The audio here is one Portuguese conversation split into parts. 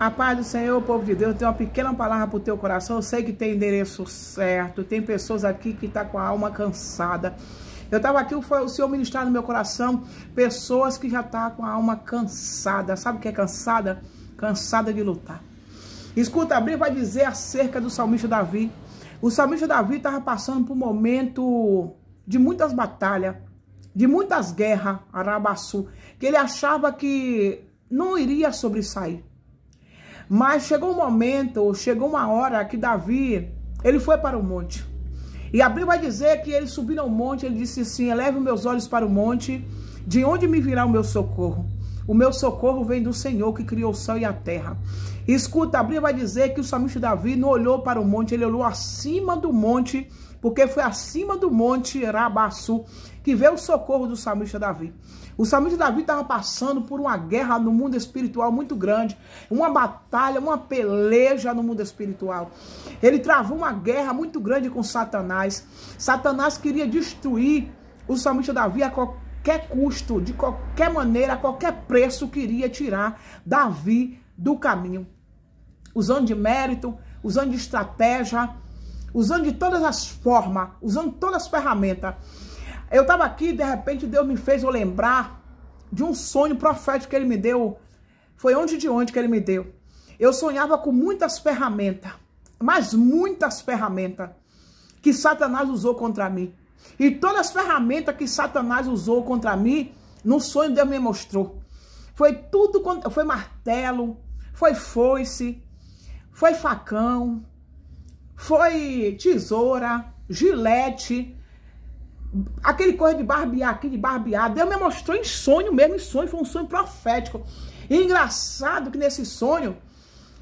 A paz do Senhor, povo de Deus, tem uma pequena palavra para o teu coração. Eu sei que tem endereço certo, tem pessoas aqui que estão tá com a alma cansada. Eu estava aqui, foi o Senhor ministrar no meu coração pessoas que já estão tá com a alma cansada. Sabe o que é cansada? Cansada de lutar. Escuta, a Bíblia vai dizer acerca do salmista Davi. O salmista Davi estava passando por um momento de muitas batalhas, de muitas guerras, Arabaçu, que ele achava que não iria sobressair. Mas chegou um momento, chegou uma hora que Davi, ele foi para o monte. E a Bíblia vai dizer que ele subiu ao monte, ele disse assim, eleve meus olhos para o monte, de onde me virá o meu socorro? O meu socorro vem do Senhor que criou o céu e a terra. Escuta, a Bíblia vai dizer que o salmista Davi não olhou para o monte, ele olhou acima do monte, porque foi acima do monte Rabassu que veio o socorro do salmista Davi. O salmista Davi estava passando por uma guerra no mundo espiritual muito grande, uma batalha, uma peleja no mundo espiritual. Ele travou uma guerra muito grande com Satanás. Satanás queria destruir o salmista Davi a qualquer custo, de qualquer maneira, a qualquer preço, queria tirar Davi do caminho. Usando de mérito, usando de estratégia, usando de todas as formas, usando todas as ferramentas. Eu estava aqui, de repente Deus me fez eu lembrar de um sonho profético que ele me deu. Foi onde de onde que ele me deu. Eu sonhava com muitas ferramentas, mas muitas ferramentas que Satanás usou contra mim. E todas as ferramentas que Satanás usou contra mim, no sonho Deus me mostrou. Foi tudo, foi martelo, foi foice, foi facão, foi tesoura, gilete, aquele coisa de barbear aqui, de barbear. Deus me mostrou em sonho mesmo, em sonho, foi um sonho profético. E engraçado que nesse sonho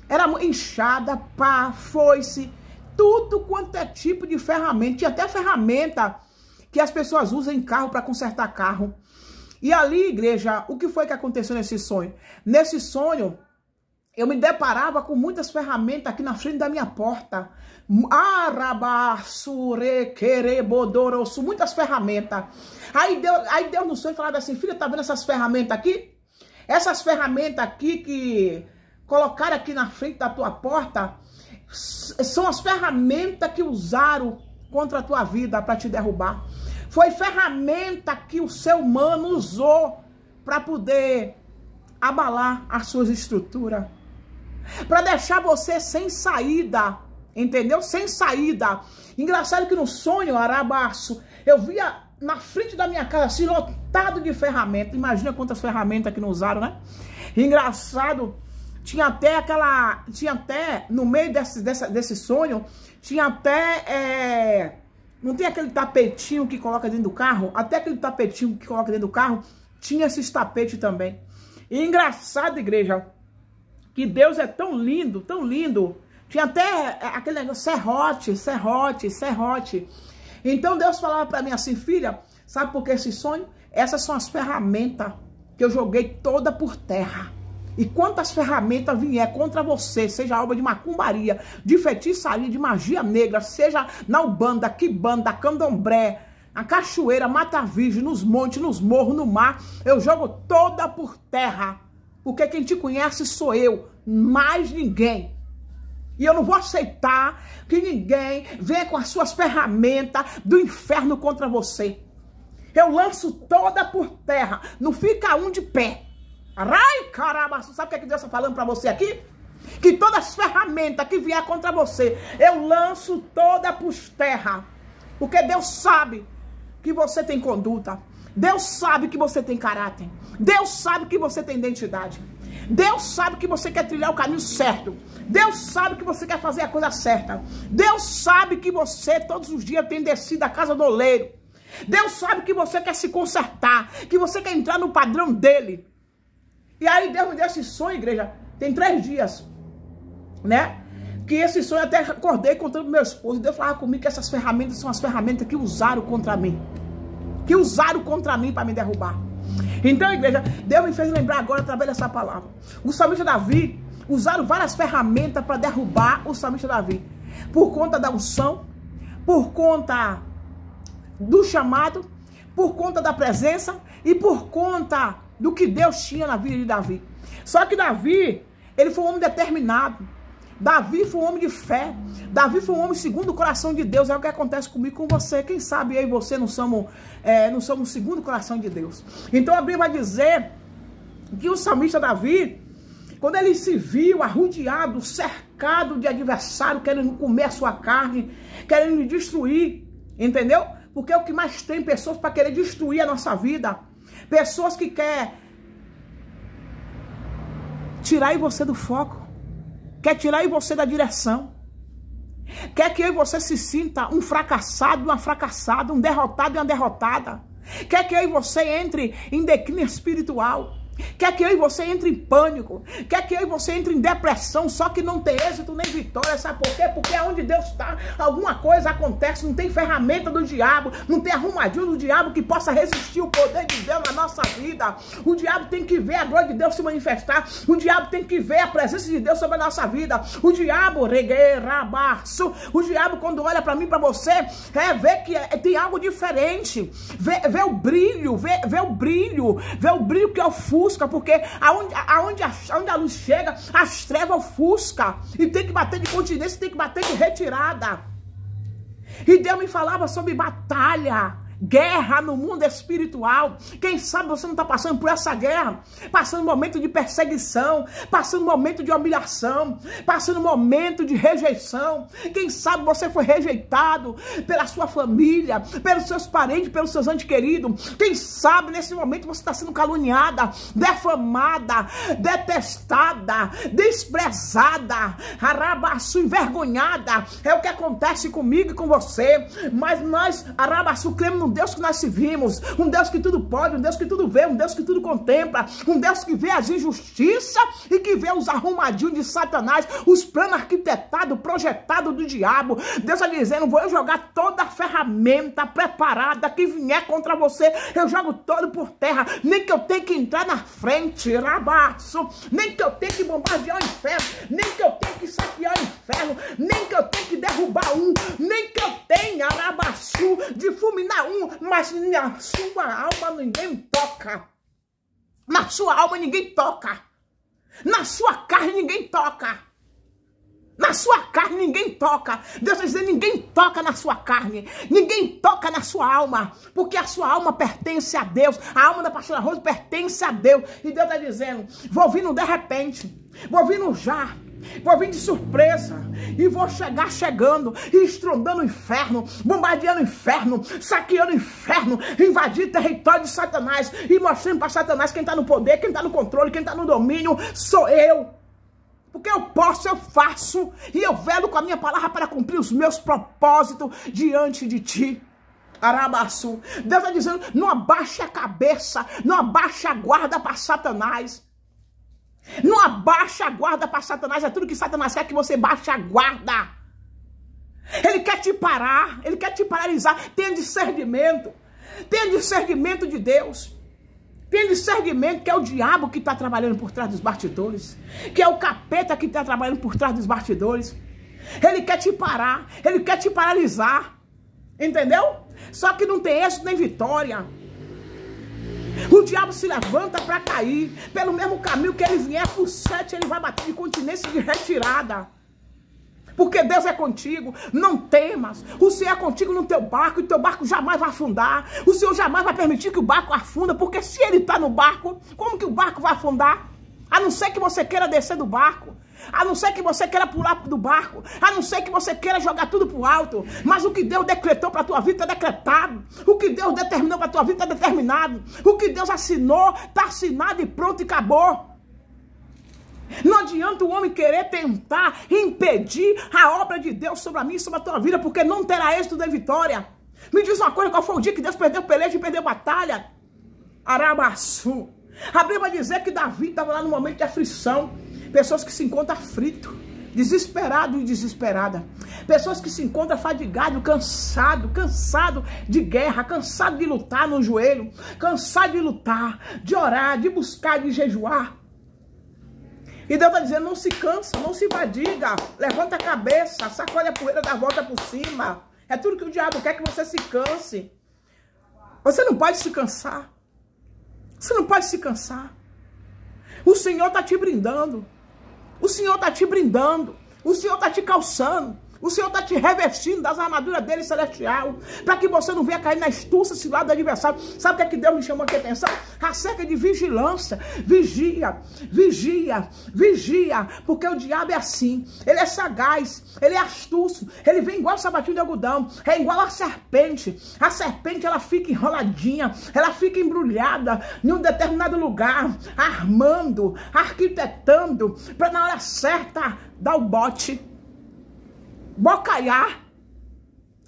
era enxada, pá, foice, tudo quanto é tipo de ferramenta. Tinha até ferramenta que as pessoas usam em carro para consertar carro. E ali, igreja, o que foi que aconteceu nesse sonho? Nesse sonho, eu me deparava com muitas ferramentas aqui na frente da minha porta. muitas ferramentas. Aí Deus, aí Deus no sonho falava assim, filha, tá vendo essas ferramentas aqui? Essas ferramentas aqui que colocaram aqui na frente da tua porta, são as ferramentas que usaram contra a tua vida para te derrubar. Foi ferramenta que o ser humano usou para poder abalar as suas estruturas para deixar você sem saída, entendeu? Sem saída. Engraçado que no sonho, Arabaço, eu via na frente da minha casa assim, lotado de ferramentas. Imagina quantas ferramentas que não usaram, né? Engraçado, tinha até aquela, tinha até, no meio desse, desse sonho, tinha até, é, não tem aquele tapetinho que coloca dentro do carro? Até aquele tapetinho que coloca dentro do carro, tinha esses tapetes também. E engraçado, igreja, que Deus é tão lindo, tão lindo. Tinha até aquele negócio, serrote, serrote, serrote. Então Deus falava para mim assim, filha, sabe por que esse sonho? Essas são as ferramentas que eu joguei toda por terra. E quantas ferramentas vier contra você, seja obra de macumbaria, de feitiçaria, de magia negra, seja na Ubanda, kibanda, Candomblé, na cachoeira, Mata Virgem, nos montes, nos morros, no mar, eu jogo toda por terra porque quem te conhece sou eu, mais ninguém. E eu não vou aceitar que ninguém venha com as suas ferramentas do inferno contra você. Eu lanço toda por terra, não fica um de pé. Ai, caramba, sabe o que, é que Deus está falando para você aqui? Que todas as ferramentas que vier contra você, eu lanço toda por terra. Porque Deus sabe que você tem conduta. Deus sabe que você tem caráter. Deus sabe que você tem identidade. Deus sabe que você quer trilhar o caminho certo. Deus sabe que você quer fazer a coisa certa. Deus sabe que você todos os dias tem descido a casa do oleiro. Deus sabe que você quer se consertar, que você quer entrar no padrão dele. E aí Deus me deu esse sonho, igreja. Tem três dias, né? Que esse sonho eu até acordei contando pro meu esposo. Deus falava comigo que essas ferramentas são as ferramentas que usaram contra mim que usaram contra mim para me derrubar. Então, igreja, Deus me fez lembrar agora através dessa palavra. O salmista Davi usaram várias ferramentas para derrubar o salmista Davi. Por conta da unção, por conta do chamado, por conta da presença e por conta do que Deus tinha na vida de Davi. Só que Davi, ele foi um homem determinado. Davi foi um homem de fé. Davi foi um homem segundo o coração de Deus. É o que acontece comigo com você. Quem sabe aí você não somos, é, não somos segundo o coração de Deus. Então a Bíblia vai dizer que o salmista Davi, quando ele se viu arrodeado, cercado de adversário, querendo comer a sua carne, querendo destruir, entendeu? Porque é o que mais tem pessoas para querer destruir a nossa vida. Pessoas que querem tirar você do foco Quer tirar eu e você da direção. Quer que eu e você se sinta um fracassado, uma fracassada, um derrotado e uma derrotada. Quer que eu e você entre em declínio espiritual. Quer que eu e você entre em pânico. Quer que eu e você entre em depressão, só que não tem êxito nem vitória. Sabe por quê? Porque aonde é Deus está, alguma coisa acontece. Não tem ferramenta do diabo, não tem arrumadinho do diabo que possa resistir o poder de Deus na nossa vida. O diabo tem que ver a glória de Deus se manifestar. O diabo tem que ver a presença de Deus sobre a nossa vida. O diabo, regueirabaço. O diabo, quando olha para mim, para você, é ver que é, tem algo diferente. Vê, vê o brilho, vê, vê o brilho, vê o brilho que é o furo ofusca, porque aonde, aonde, a, aonde a luz chega, as trevas ofusca. E tem que bater de continência, tem que bater de retirada. E Deus me falava sobre batalha guerra no mundo espiritual. Quem sabe você não está passando por essa guerra, passando momento de perseguição, passando momento de humilhação, passando momento de rejeição. Quem sabe você foi rejeitado pela sua família, pelos seus parentes, pelos seus antes queridos. Quem sabe nesse momento você está sendo caluniada, defamada, detestada, desprezada, arabaçu, envergonhada. É o que acontece comigo e com você. Mas nós, arabaçu, cremos no um Deus que nós servimos, um Deus que tudo pode, um Deus que tudo vê, um Deus que tudo contempla, um Deus que vê as injustiças e que vê os arrumadinhos de Satanás, os planos arquitetados, projetados do diabo. Deus está dizendo: vou jogar toda a ferramenta preparada que vier contra você, eu jogo todo por terra, nem que eu tenha que entrar na frente, rabaço, nem que eu tenha que bombardear o inferno, nem que eu tenha que saquear o inferno, nem que eu tenha que derrubar um, nem que eu em Arabaçu, de um, mas na sua alma ninguém toca. Na sua alma ninguém toca. Na sua carne ninguém toca. Na sua carne ninguém toca. Deus está dizendo, ninguém toca na sua carne. Ninguém toca na sua alma. Porque a sua alma pertence a Deus. A alma da pastora Rosa pertence a Deus. E Deus está dizendo, vou vir no de repente. Vou vir no já. Vou vir de surpresa e vou chegar chegando, estrondando o inferno, bombardeando o inferno, saqueando o inferno, invadir território de Satanás e mostrando para Satanás quem está no poder, quem está no controle, quem está no domínio, sou eu. Porque eu posso, eu faço e eu velo com a minha palavra para cumprir os meus propósitos diante de ti. Arabaçu. Deus está dizendo: não abaixe a cabeça, não abaixe a guarda para Satanás. Não abaixa a guarda para Satanás. É tudo que Satanás quer que você baixe a guarda. Ele quer te parar. Ele quer te paralisar. Tenha discernimento. Tenha discernimento de Deus. Tenha discernimento que é o diabo que está trabalhando por trás dos bastidores. Que é o capeta que está trabalhando por trás dos bastidores. Ele quer te parar. Ele quer te paralisar. Entendeu? Só que não tem êxito nem vitória. O diabo se levanta para cair. Pelo mesmo caminho que ele vier por sete, ele vai bater de continência de retirada. Porque Deus é contigo, não temas. O Senhor é contigo no teu barco e teu barco jamais vai afundar. O Senhor jamais vai permitir que o barco afunda, porque se ele está no barco, como que o barco vai afundar? A não ser que você queira descer do barco a não ser que você queira pular do barco, a não ser que você queira jogar tudo pro alto, mas o que Deus decretou para tua vida está decretado, o que Deus determinou para tua vida está determinado, o que Deus assinou está assinado e pronto e acabou. Não adianta o homem querer tentar impedir a obra de Deus sobre a mim e sobre a tua vida, porque não terá êxito nem vitória. Me diz uma coisa, qual foi o dia que Deus perdeu peleja e perdeu batalha? Arabaçu. A Bíblia dizer que Davi estava lá no momento de aflição. Pessoas que se encontram aflito, desesperado e desesperada. Pessoas que se encontram fadigado, cansado, cansado de guerra, cansado de lutar no joelho, cansado de lutar, de orar, de buscar, de jejuar. E Deus está dizendo, não se cansa, não se badiga, levanta a cabeça, sacode a poeira, da volta por cima. É tudo que o diabo quer que você se canse. Você não pode se cansar. Você não pode se cansar. O Senhor está te brindando. O Senhor está te brindando. O Senhor está te calçando. O Senhor está te revestindo das armaduras dele celestial, para que você não venha cair na estuça esse lado do adversário. Sabe o que, é que Deus me chamou aqui a atenção? Acerca de vigilância. Vigia, vigia, vigia, porque o diabo é assim. Ele é sagaz, ele é astuço. ele vem igual sabatinho de algodão, é igual a serpente. A serpente, ela fica enroladinha, ela fica embrulhada em um determinado lugar, armando, arquitetando, para na hora certa dar o bote bocalhar.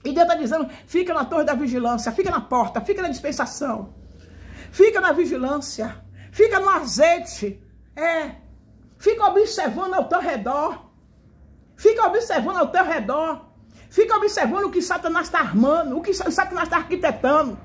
E Deus está dizendo, fica na torre da vigilância, fica na porta, fica na dispensação, fica na vigilância, fica no azeite, é, fica observando ao teu redor, fica observando ao teu redor, fica observando o que Satanás está armando, o que Satanás está arquitetando.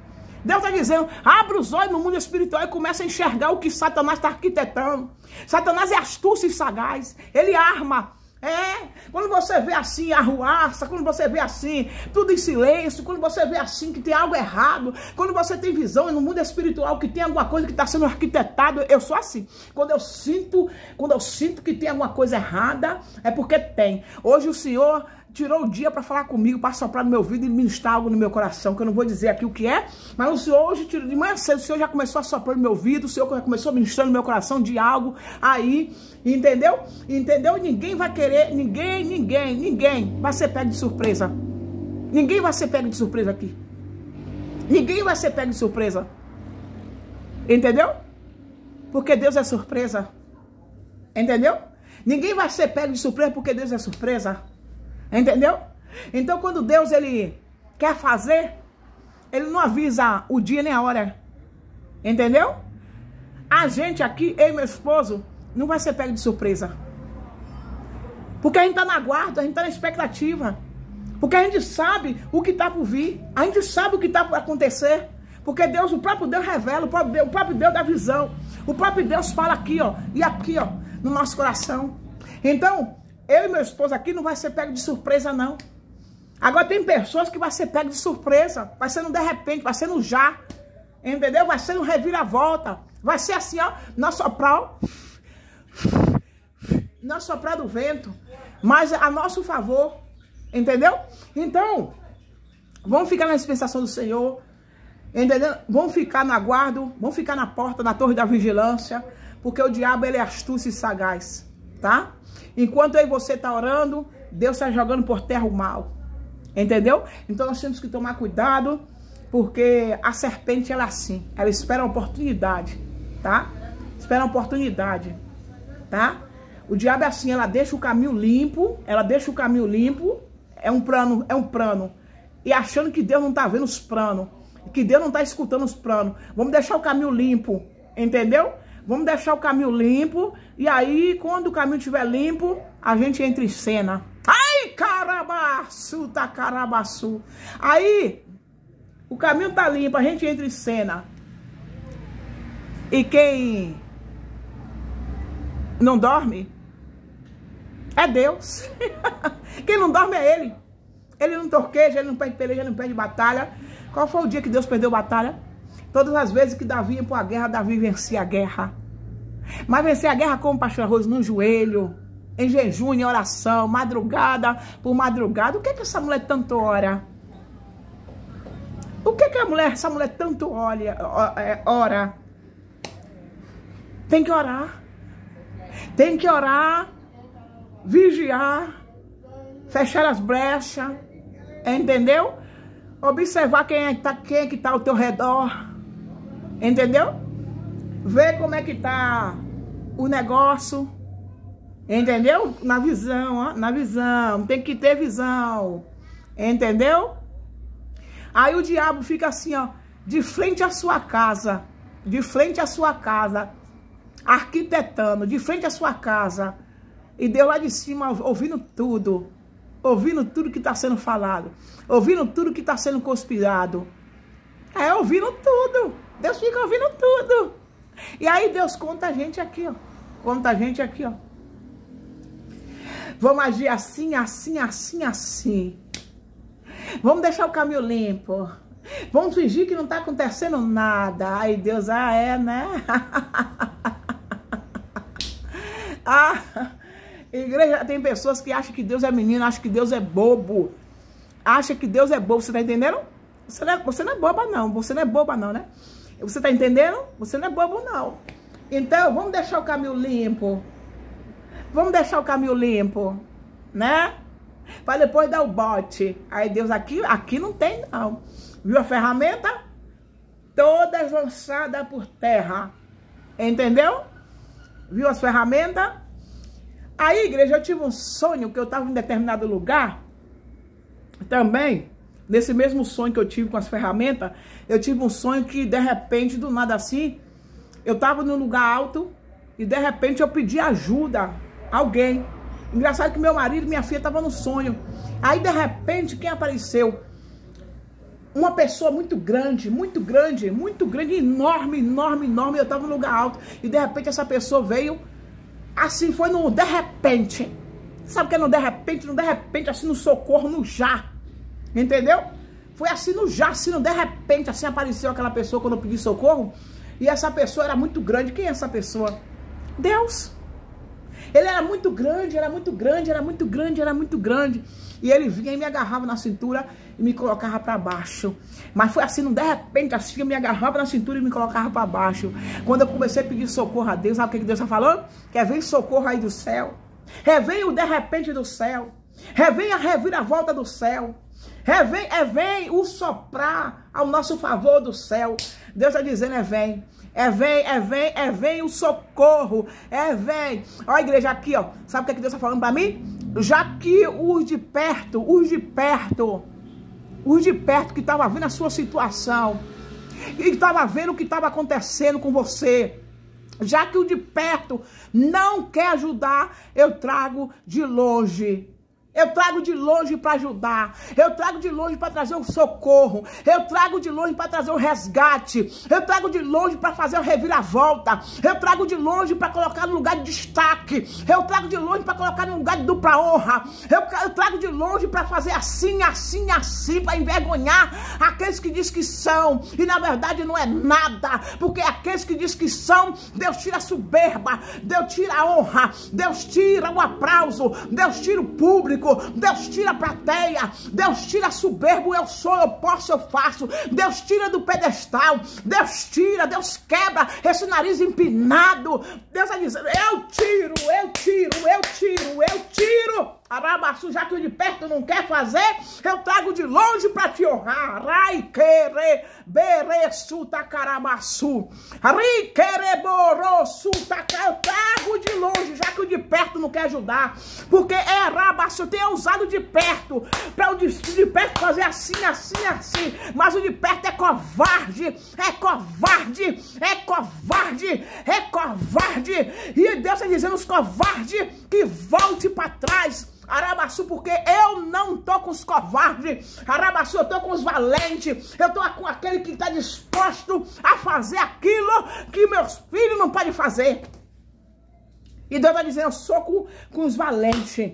Deus está dizendo, abre os olhos no mundo espiritual e começa a enxergar o que Satanás está arquitetando. Satanás é astúcio e sagaz, ele arma é, quando você vê assim ruaça, quando você vê assim tudo em silêncio, quando você vê assim que tem algo errado, quando você tem visão no mundo espiritual que tem alguma coisa que está sendo arquitetado, eu sou assim. Quando eu sinto, quando eu sinto que tem alguma coisa errada, é porque tem. Hoje o Senhor tirou o dia para falar comigo, para soprar no meu ouvido e ministrar algo no meu coração, que eu não vou dizer aqui o que é, mas o Senhor hoje, de manhã cedo, o Senhor já começou a soprar no meu ouvido, o Senhor já começou a ministrar no meu coração de algo aí, entendeu? Entendeu? Ninguém vai querer, ninguém, ninguém, ninguém vai ser pego de surpresa. Ninguém vai ser pego de surpresa aqui. Ninguém vai ser pego de surpresa. Entendeu? Porque Deus é surpresa. Entendeu? Ninguém vai ser pego de surpresa porque Deus é surpresa. Entendeu? Então quando Deus ele quer fazer, ele não avisa o dia nem a hora. Entendeu? A gente aqui, eu e meu esposo, não vai ser pego de surpresa. Porque a gente está na guarda, a gente está na expectativa. Porque a gente sabe o que tá por vir. A gente sabe o que tá por acontecer. Porque Deus, o próprio Deus revela, o próprio Deus, o próprio Deus dá visão. O próprio Deus fala aqui, ó, e aqui, ó, no nosso coração. Então, eu e meu esposo aqui não vai ser pego de surpresa, não. Agora tem pessoas que vai ser pego de surpresa, vai ser no de repente, vai ser no já, entendeu? Vai ser no reviravolta, vai ser assim, ó, no soprar, no soprar do vento, mas a nosso favor, entendeu? Então, vamos ficar na dispensação do Senhor, entendeu? Vamos ficar no aguardo, vamos ficar na porta, na torre da vigilância, porque o diabo, ele é astúcio e sagaz tá? Enquanto aí você tá orando, Deus está jogando por terra o mal. Entendeu? Então nós temos que tomar cuidado, porque a serpente ela é assim, ela espera a oportunidade, tá? Espera a oportunidade, tá? O diabo é assim, ela deixa o caminho limpo, ela deixa o caminho limpo, é um plano, é um plano. E achando que Deus não tá vendo os planos, que Deus não tá escutando os planos. Vamos deixar o caminho limpo, entendeu? Vamos deixar o caminho limpo. E aí, quando o caminho estiver limpo, a gente entra em cena. Ai, carabaçu, tá carabaçu. Aí, o caminho tá limpo, a gente entra em cena. E quem não dorme é Deus. quem não dorme é Ele. Ele não torqueja, ele não perde peleja, ele não perde batalha. Qual foi o dia que Deus perdeu batalha? Todas as vezes que Davi ia para a guerra, Davi vencia a guerra. Mas vencer a guerra como, pastor Arroz? No joelho, em jejum, em oração, madrugada por madrugada. O que é que essa mulher tanto ora? O que é que a mulher, essa mulher tanto olha, é, ora? Tem que orar. Tem que orar, vigiar, fechar as brechas, entendeu? Observar quem é que está quem é que tá ao teu redor. Entendeu? Ver como é que tá o negócio. Entendeu? Na visão, ó, na visão. Tem que ter visão. Entendeu? Aí o diabo fica assim, ó, de frente à sua casa, de frente à sua casa, arquitetando, de frente à sua casa. E deu lá de cima ouvindo tudo, ouvindo tudo que está sendo falado, ouvindo tudo que está sendo conspirado. É, ouvindo tudo. Deus fica ouvindo tudo. E aí Deus conta a gente aqui, ó. Conta a gente aqui, ó. Vamos agir assim, assim, assim, assim. Vamos deixar o caminho limpo. Vamos fingir que não tá acontecendo nada. Ai, Deus, ah, é, né? ah, igreja, tem pessoas que acham que Deus é menino, acham que Deus é bobo. Acha que Deus é bobo, você tá entendendo? Você não é, você não é boba, não. Você não é boba, não, né? Você tá entendendo? Você não é bobo, não. Então, vamos deixar o caminho limpo. Vamos deixar o caminho limpo, né? Para depois dar o bote. Aí Deus, aqui, aqui não tem, não. Viu a ferramenta? Todas lançadas por terra. Entendeu? Viu as ferramentas? Aí, igreja, eu tive um sonho que eu estava em determinado lugar. Também. Nesse mesmo sonho que eu tive com as ferramentas, eu tive um sonho que de repente, do nada assim, eu estava num lugar alto e de repente eu pedi ajuda a alguém. Engraçado que meu marido e minha filha estavam no sonho. Aí de repente, quem apareceu? Uma pessoa muito grande, muito grande, muito grande, enorme, enorme, enorme. Eu estava num lugar alto e de repente essa pessoa veio assim, foi no de repente. Sabe o que é no de repente? No de repente, assim, no socorro, no já. Entendeu? Foi assim no já, assim de repente, assim apareceu aquela pessoa quando eu pedi socorro. E essa pessoa era muito grande. Quem é essa pessoa? Deus. Ele era muito grande, era muito grande, era muito grande, era muito grande. E ele vinha e me agarrava na cintura e me colocava para baixo. Mas foi assim, não de repente, assim, eu me agarrava na cintura e me colocava para baixo. Quando eu comecei a pedir socorro a Deus, sabe o que, Deus está falando? Que vem socorro aí do céu. Revém o de repente do céu. Revém a reviravolta do céu. É vem, é vem o soprar ao nosso favor do céu. Deus está dizendo, é vem. É vem, é vem, é vem o socorro. É vem. Olha a igreja aqui, ó. Sabe o que, é que Deus está falando para mim? Já que os de perto, os de perto, os de perto que estavam vendo a sua situação, e estava vendo o que estava acontecendo com você, já que o de perto não quer ajudar, eu trago de longe. Eu trago de longe para ajudar. Eu trago de longe para trazer o socorro. Eu trago de longe para trazer o resgate. Eu trago de longe para fazer o reviravolta. Eu trago de longe para colocar no lugar de destaque. Eu trago de longe para colocar no lugar de dupla honra. Eu, trago de longe para fazer assim, assim, assim, para envergonhar aqueles que diz que são. E na verdade não é nada. Porque é aqueles que diz que são, Deus tira a soberba, Deus tira a honra, Deus tira o aplauso, Deus tira o público público. Deus tira a plateia. Deus tira soberbo. Eu sou, eu posso, eu faço. Deus tira do pedestal. Deus tira, Deus quebra esse nariz empinado. Deus está dizendo: eu tiro, eu tiro, eu tiro, eu tiro. Arabaçu, já que o de perto não quer fazer, eu trago de longe para te honrar. Rai quere bereçu tacarabaçu. Ri Eu trago de longe, já que o de perto não quer ajudar. Porque é Arabaçu, tem usado de perto. Para o de, de perto fazer assim, assim, assim. Mas o de perto é covarde. É covarde. É covarde. É covarde. E Deus está dizendo os covardes que volte para trás. Arabaçu, porque eu não tô com os covardes. Arabaçu, eu tô com os valentes. Eu tô com aquele que está disposto a fazer aquilo que meus filhos não podem fazer. E Deus vai dizer, eu sou com, com os valentes.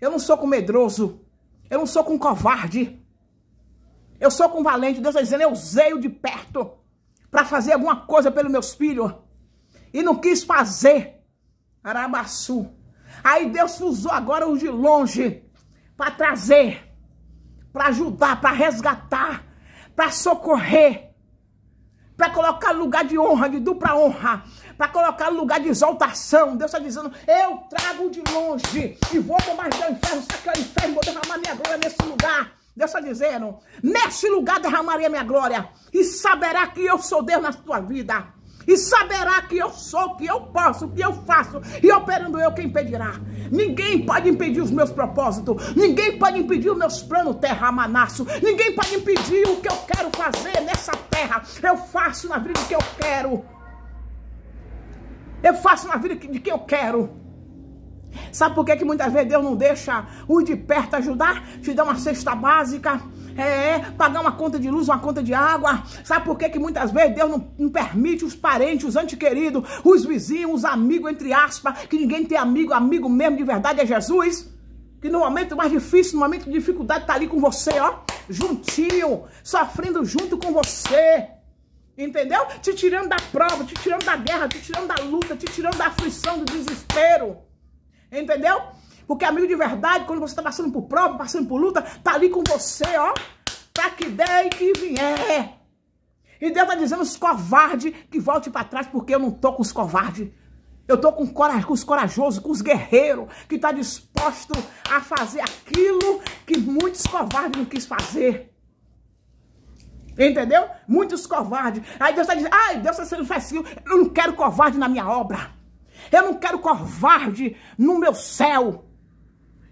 Eu não sou com medroso. Eu não sou com covarde. Eu sou com valente. Deus está dizendo, eu usei de perto para fazer alguma coisa pelos meus filhos. E não quis fazer. Arabaçu. Aí Deus usou agora o de longe para trazer, para ajudar, para resgatar, para socorrer, para colocar lugar de honra, de dupla honra, para colocar lugar de exaltação. Deus está dizendo: Eu trago de longe e vou tomar o inferno, sacar o inferno, vou derramar minha glória nesse lugar. Deus está dizendo: Nesse lugar derramaria a minha glória e saberá que eu sou Deus na tua vida e saberá que eu sou, que eu posso, que eu faço, e operando eu, quem impedirá? Ninguém pode impedir os meus propósitos, ninguém pode impedir os meus planos, terra manasso, ninguém pode impedir o que eu quero fazer nessa terra. Eu faço na vida do que eu quero. Eu faço na vida de quem eu quero. Sabe por que, que muitas vezes Deus não deixa o de perto ajudar? Te dá uma cesta básica, é, é, pagar uma conta de luz, uma conta de água. Sabe por que, que muitas vezes Deus não, não permite os parentes, os antequeridos, os vizinhos, os amigos, entre aspas, que ninguém tem amigo, amigo mesmo de verdade é Jesus? Que no momento mais difícil, no momento de dificuldade, tá ali com você, ó, juntinho, sofrendo junto com você. Entendeu? Te tirando da prova, te tirando da guerra, te tirando da luta, te tirando da aflição, do desespero. Entendeu? Porque amigo de verdade, quando você está passando por prova, passando por luta, tá ali com você, ó. Pra que der e que vier. E Deus está dizendo os covardes que volte para trás, porque eu não tô com os covardes. Eu tô com, coraj com os corajosos, com os guerreiros, que tá disposto a fazer aquilo que muitos covardes não quis fazer. Entendeu? Muitos covardes. Aí Deus está dizendo, ai, Deus está sendo fácil. Eu não quero covarde na minha obra. Eu não quero covarde no meu céu.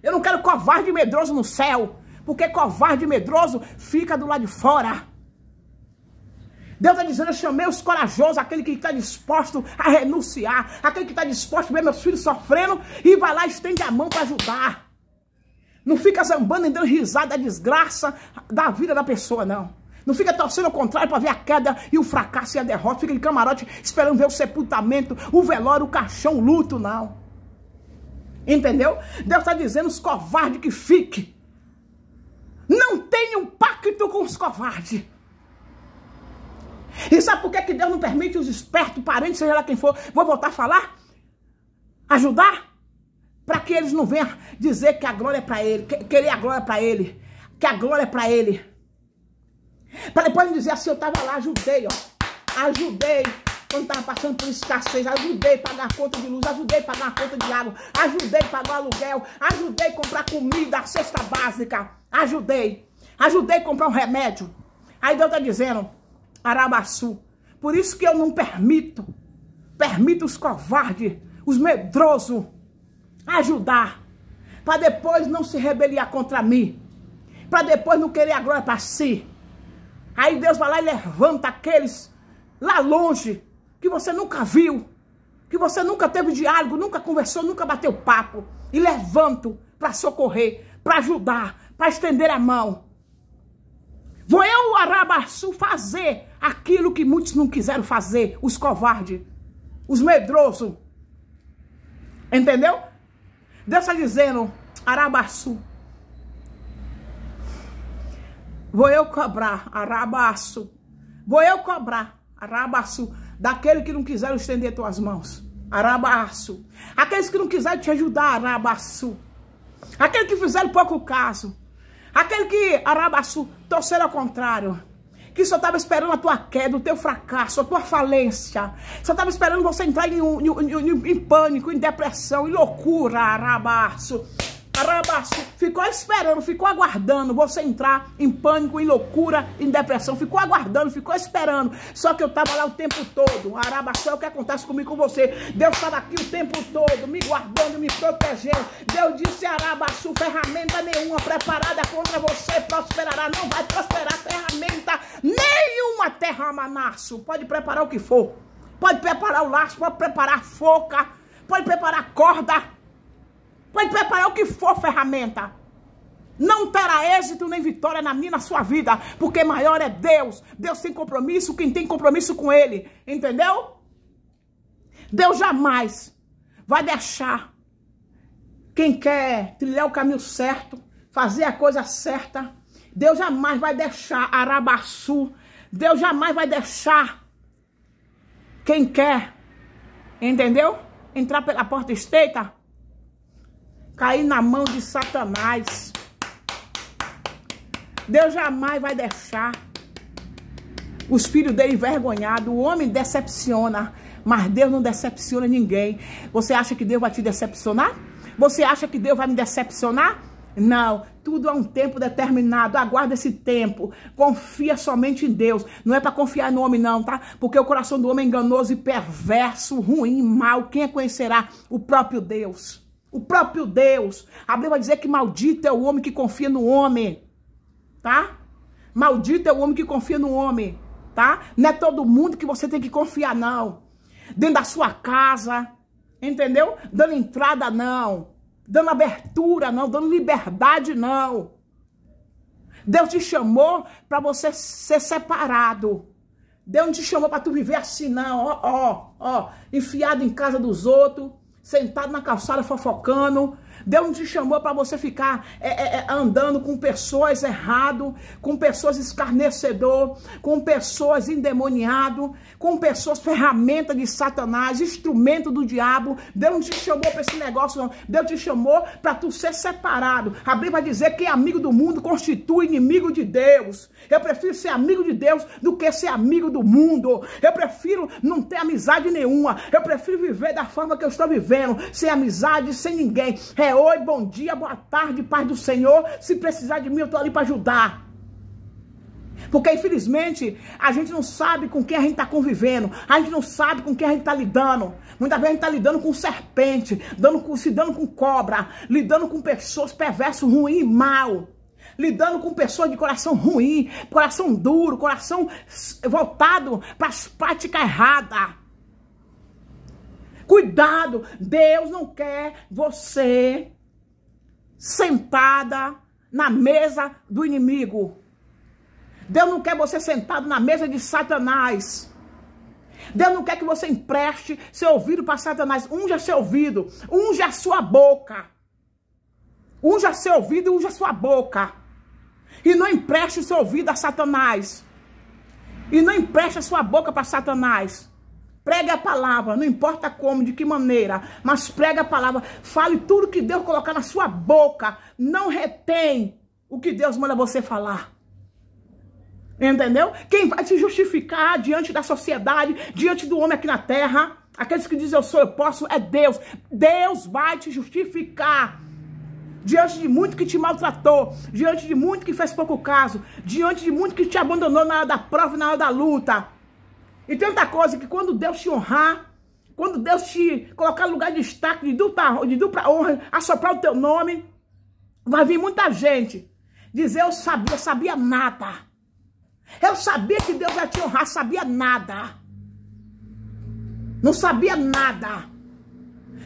Eu não quero covarde e medroso no céu, porque covarde e medroso fica do lado de fora. Deus está dizendo, eu chamei os corajosos, aquele que está disposto a renunciar, aquele que está disposto a ver meus filhos sofrendo e vai lá e estende a mão para ajudar. Não fica zambando e dando risada da desgraça da vida da pessoa, não. Não fica torcendo ao contrário para ver a queda e o fracasso e a derrota. Fica em camarote esperando ver o sepultamento, o velório, o caixão, o luto, não. Entendeu? Deus está dizendo os covardes que fique. Não tenham pacto com os covardes. E sabe por que, que Deus não permite os espertos, parentes, seja lá quem for, vou voltar a falar? Ajudar? Para que eles não venham dizer que a glória é para ele, querer a glória é para ele, que a glória é para ele. Para depois dizer assim, eu estava lá, ajudei, ó. Ajudei, quando estava passando por escassez, ajudei a pagar a conta de luz, ajudei a pagar a conta de água, ajudei a pagar o aluguel, ajudei a comprar comida, a cesta básica, ajudei, ajudei a comprar um remédio. Aí Deus está dizendo, Arabaçu, por isso que eu não permito, permito os covardes, os medrosos, ajudar, para depois não se rebeliar contra mim, para depois não querer a glória para si. Aí Deus vai lá e levanta aqueles lá longe, que você nunca viu, que você nunca teve diálogo, nunca conversou, nunca bateu papo, e levanto para socorrer, para ajudar, para estender a mão. Vou eu, Arabaçu, fazer aquilo que muitos não quiseram fazer, os covardes, os medrosos. Entendeu? Deus está dizendo, Arabaçu, vou eu cobrar, Arabaçu, vou eu cobrar, Arabaçu, daquele que não quiser estender tuas mãos. Arabaço. Aqueles que não quiseram te ajudar, arabaço. Aquele que fizeram pouco caso. Aquele que, arabaço torceram ao contrário. Que só estava esperando a tua queda, o teu fracasso, a tua falência. Só estava esperando você entrar em, em, em, em pânico, em depressão, em loucura, arabaço. Arabaçu, ficou esperando, ficou aguardando você entrar em pânico, em loucura, em depressão. Ficou aguardando, ficou esperando. Só que eu tava lá o tempo todo. Arabaçu é o que acontece comigo com você. Deus estava aqui o tempo todo, me guardando, me protegendo. Deus disse, Arabaçu, ferramenta nenhuma preparada contra você prosperará. Não vai prosperar ferramenta nenhuma, terra manaço. Pode preparar o que for. Pode preparar o laço, pode preparar a foca, pode preparar a corda Pode preparar o que for ferramenta. Não terá êxito nem vitória na minha, na sua vida, porque maior é Deus. Deus tem compromisso, quem tem compromisso com Ele, entendeu? Deus jamais vai deixar quem quer trilhar o caminho certo, fazer a coisa certa. Deus jamais vai deixar Arabaçu. Deus jamais vai deixar quem quer, entendeu? Entrar pela porta estreita cair na mão de Satanás. Deus jamais vai deixar os filhos dele envergonhados. O homem decepciona, mas Deus não decepciona ninguém. Você acha que Deus vai te decepcionar? Você acha que Deus vai me decepcionar? Não, tudo há é um tempo determinado. Aguarda esse tempo. Confia somente em Deus. Não é para confiar no homem, não, tá? Porque o coração do homem é enganoso e perverso, ruim, mal. Quem conhecerá o próprio Deus? O próprio Deus. Bíblia vai dizer que maldito é o homem que confia no homem. Tá? Maldito é o homem que confia no homem. Tá? Não é todo mundo que você tem que confiar, não. Dentro da sua casa. Entendeu? Dando entrada, não. Dando abertura, não. Dando liberdade, não. Deus te chamou para você ser separado. Deus não te chamou para tu viver assim, não. Ó, ó, ó. Enfiado em casa dos outros sentado na calçada fofocando, Deus não te chamou para você ficar é, é, é, andando com pessoas errado, com pessoas escarnecedor, com pessoas endemoniado, com pessoas ferramenta de Satanás, instrumento do diabo. Deus não te chamou para esse negócio, não. Deus te chamou para tu ser separado. A Bíblia vai dizer que amigo do mundo constitui inimigo de Deus. Eu prefiro ser amigo de Deus do que ser amigo do mundo. Eu prefiro não ter amizade nenhuma. Eu prefiro viver da forma que eu estou vivendo, sem amizade, sem ninguém. É é oi, bom dia, boa tarde, paz do Senhor. Se precisar de mim, eu estou ali para ajudar. Porque, infelizmente, a gente não sabe com quem a gente está convivendo. A gente não sabe com quem a gente está lidando. Muitas vezes a gente está lidando com serpente, dando com, se dando com cobra, lidando com pessoas perversas, ruim e mal. Lidando com pessoas de coração ruim, coração duro, coração voltado para as práticas erradas. Cuidado, Deus não quer você sentada na mesa do inimigo. Deus não quer você sentado na mesa de Satanás. Deus não quer que você empreste seu ouvido para Satanás. Unja seu ouvido, unja sua boca. Unja seu ouvido e unja sua boca. E não empreste seu ouvido a Satanás. E não empreste sua boca para Satanás. Prega a palavra, não importa como, de que maneira, mas prega a palavra. Fale tudo que Deus colocar na sua boca. Não retém o que Deus manda você falar. Entendeu? Quem vai se justificar diante da sociedade, diante do homem aqui na terra, aqueles que dizem eu sou, eu posso, é Deus. Deus vai te justificar diante de muito que te maltratou, diante de muito que fez pouco caso, diante de muito que te abandonou na hora da prova, na hora da luta. E tanta coisa que quando Deus te honrar, quando Deus te colocar no lugar de destaque, de dupla, de dupla honra, assoprar o teu nome, vai vir muita gente dizer: Eu sabia, sabia nada. Eu sabia que Deus ia te honrar, sabia nada. Não sabia nada.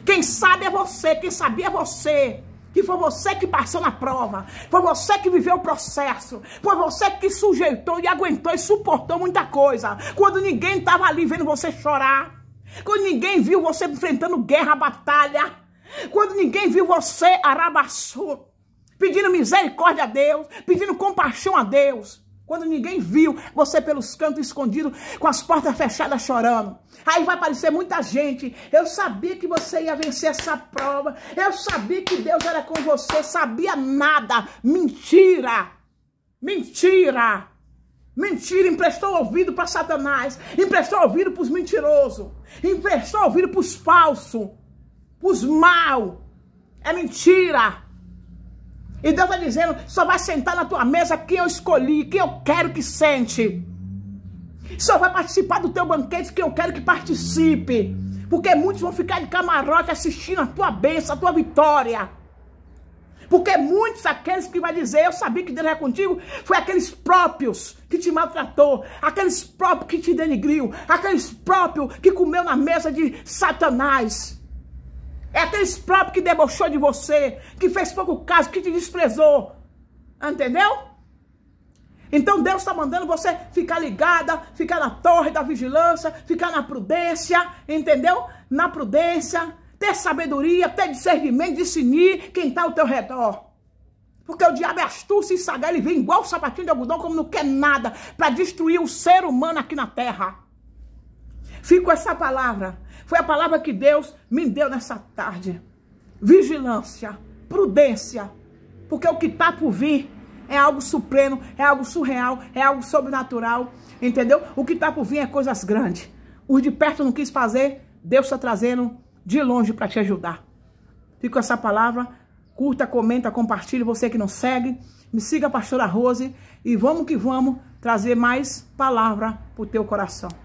Quem sabe é você, quem sabia é você que foi você que passou na prova, foi você que viveu o processo, foi você que sujeitou e aguentou e suportou muita coisa, quando ninguém estava ali vendo você chorar, quando ninguém viu você enfrentando guerra, batalha, quando ninguém viu você, Arabaçu, pedindo misericórdia a Deus, pedindo compaixão a Deus. Quando ninguém viu, você pelos cantos escondido, com as portas fechadas chorando. Aí vai aparecer muita gente. Eu sabia que você ia vencer essa prova. Eu sabia que Deus era com você. Sabia nada. Mentira. Mentira. Mentira, emprestou ouvido para Satanás, emprestou ouvido para os mentirosos, emprestou ouvido para os falsos, para os maus. É mentira. E Deus está dizendo, só vai sentar na tua mesa quem eu escolhi, quem eu quero que sente. Só vai participar do teu banquete quem eu quero que participe. Porque muitos vão ficar de camarote assistindo a tua bênção, a tua vitória. Porque muitos aqueles que vai dizer, eu sabia que Deus era contigo, foi aqueles próprios que te maltratou, aqueles próprios que te denigriu, aqueles próprios que comeu na mesa de Satanás. É aqueles próprio que debochou de você, que fez pouco caso, que te desprezou. Entendeu? Então Deus está mandando você ficar ligada, ficar na torre da vigilância, ficar na prudência, entendeu? Na prudência, ter sabedoria, ter discernimento, discernir quem está ao teu redor. Porque o diabo é astuto e sagaz, ele vem igual o sapatinho de algodão, como não quer nada, para destruir o ser humano aqui na terra. Fico essa palavra foi a palavra que Deus me deu nessa tarde. Vigilância, prudência, porque o que está por vir é algo supremo, é algo surreal, é algo sobrenatural, entendeu? O que está por vir é coisas grandes. Os de perto não quis fazer, Deus está trazendo de longe para te ajudar. Fico com essa palavra, curta, comenta, compartilhe, você que não segue, me siga pastora Rose e vamos que vamos trazer mais palavra para o teu coração.